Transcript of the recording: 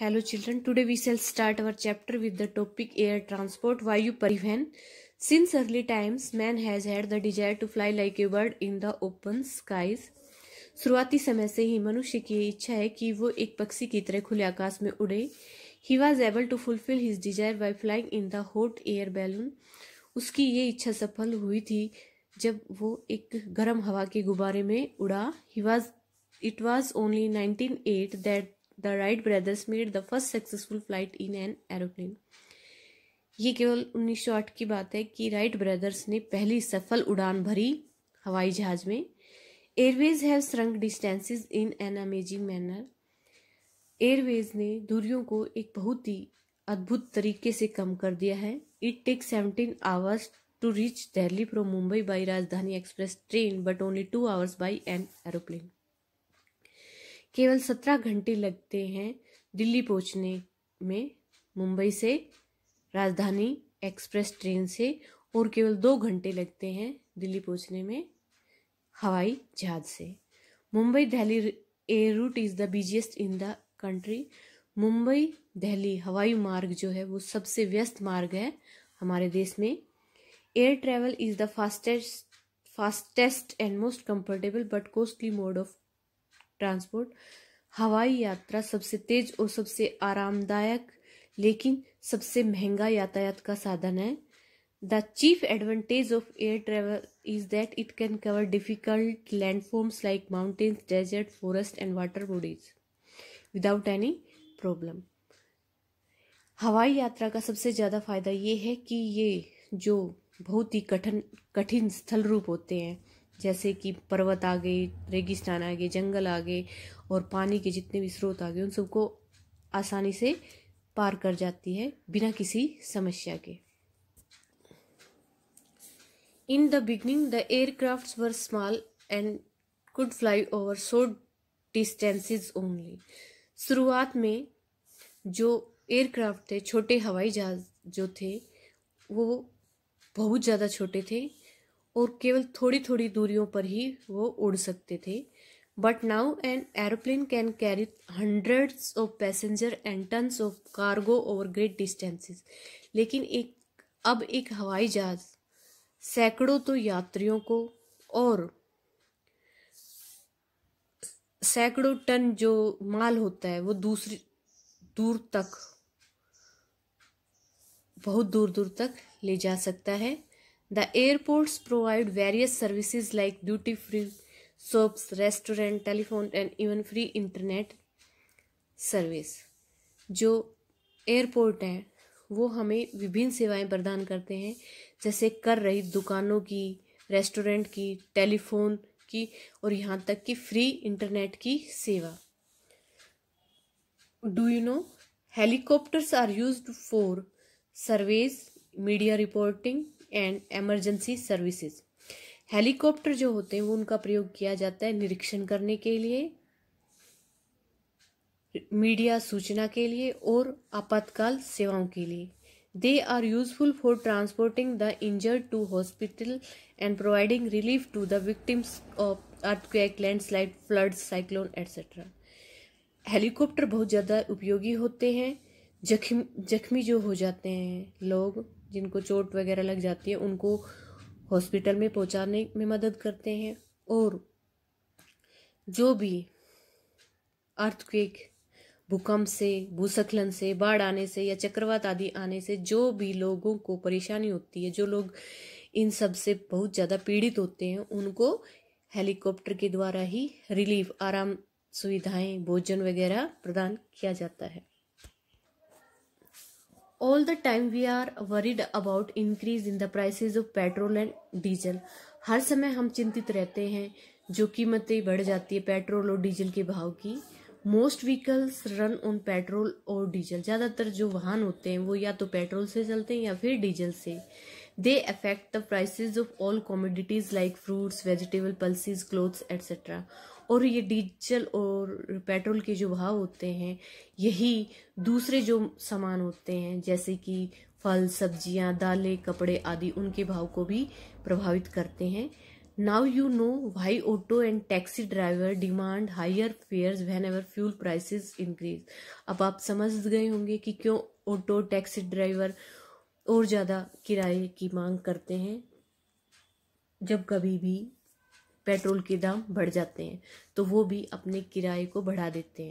Hello children today we shall start our chapter with the topic air transport वायु परिवहन since early times man has had the desire to fly like a bird in the open skies शुरुआती समय से ही मनुष्य की इच्छा है कि वो एक पक्षी की तरह खुले आकाश में उड़े he was able to fulfil his desire by flying in the hot air balloon उसकी ये इच्छा सफल हुई थी जब वो एक गर्म हवा के गुब्बारे में उड़ा he was it was only nineteen eight that the Wright brothers made the first successful flight in an aeroplane ये केवल उन्नीस सौ आठ की बात है कि राइट ब्रदर्स ने पहली सफल उड़ान भरी हवाई जहाज में airways have shrunk distances in an amazing manner airways ने दूरियों को एक बहुत ही अद्भुत तरीके से कम कर दिया है it take seventeen hours to reach Delhi from Mumbai by Rajdhani express train but only two hours by an aeroplane केवल सत्रह घंटे लगते हैं दिल्ली पहुंचने में मुंबई से राजधानी एक्सप्रेस ट्रेन से और केवल दो घंटे लगते हैं दिल्ली पहुंचने में हवाई जहाज से Mumbai Delhi air route is the busiest in the country Mumbai Delhi हवाई मार्ग जो है वो सबसे व्यस्त मार्ग है हमारे देश में air travel is the fastest fastest and most comfortable but costly mode of transport हवाई यात्रा सबसे तेज और सबसे आरामदायक लेकिन सबसे महंगा यातायात का साधन है the chief advantage of air travel is that it can cover difficult landforms like mountains desert forest and water bodies without any problem हवाई यात्रा का सबसे ज़्यादा फायदा ये है कि ये जो बहुत ही कठिन कठिन स्थल रूप होते हैं जैसे कि पर्वत आ गए रेगिस्तान आ गए जंगल आ गए और पानी के जितने भी स्रोत आ गए उन सबको आसानी से पार कर जाती है बिना किसी समस्या के in the beginning the aircraft were small and could fly over सो डिस्टेंसेज ओनली शुरुआत में जो एयरक्राफ्ट थे छोटे हवाई जहाज जो थे वो बहुत ज़्यादा छोटे थे और केवल थोड़ी थोड़ी दूरियों पर ही वो उड़ सकते थे but now an aeroplane can carry hundreds of passenger and tons of cargo over great distances लेकिन एक अब एक हवाई जहाज सैकड़ों तो यात्रियों को और सैकड़ों टन जो माल होता है वो दूसरी दूर तक बहुत दूर दूर तक ले जा सकता है The airports provide various services like duty free shops, restaurant, telephone, and even free internet service. जो airport हैं वो हमें विभिन्न सेवाएं प्रदान करते हैं जैसे कर रही दुकानों की रेस्टोरेंट की टेलीफोन की और यहाँ तक कि फ्री इंटरनेट की सेवा do you know helicopters are used for surveys media reporting and emergency services helicopter जो होते हैं वो उनका प्रयोग किया जाता है निरीक्षण करने के लिए मीडिया सूचना के लिए और आपातकाल सेवाओं के लिए they are useful for transporting the injured to hospital and providing relief to the victims of earthquake landslide flood cyclone etcetera helicopter बहुत ज़्यादा उपयोगी होते हैं जख्म जख्मी जो हो जाते हैं लोग जिनको चोट वगैरह लग जाती है उनको हॉस्पिटल में पहुंचाने में मदद करते हैं और जो भी अर्थक्वेक भूकंप से भूस्खलन से बाढ़ आने से या चक्रवात आदि आने से जो भी लोगों को परेशानी होती है जो लोग इन सब से बहुत ज़्यादा पीड़ित होते हैं उनको हेलीकॉप्टर के द्वारा ही रिलीफ आराम सुविधाएं भोजन वगैरह प्रदान किया जाता है all the time we are worried about increase in the prices of petrol and diesel हर समय हम चिंतित रहते हैं जो कीमतें बढ़ जाती है पेट्रोल और डीजल के भाव की most vehicles run on petrol और डीजल ज़्यादातर जो वाहन होते हैं वो या तो पेट्रोल से चलते हैं या फिर डीजल से they affect the prices of all commodities like fruits vegetable pulses clothes etcetera और ये डीजल और पेट्रोल के जो भाव होते हैं यही दूसरे जो सामान होते हैं जैसे कि फल सब्जियां दालें कपड़े आदि उनके भाव को भी प्रभावित करते हैं now you know why auto and taxi driver demand higher fares whenever fuel price increase अब आप समझ गए होंगे कि क्यों ऑटो टैक्सी ड्राइवर और ज़्यादा किराए की मांग करते हैं जब कभी भी पेट्रोल के दाम बढ़ जाते हैं तो वो भी अपने किराए को बढ़ा देते हैं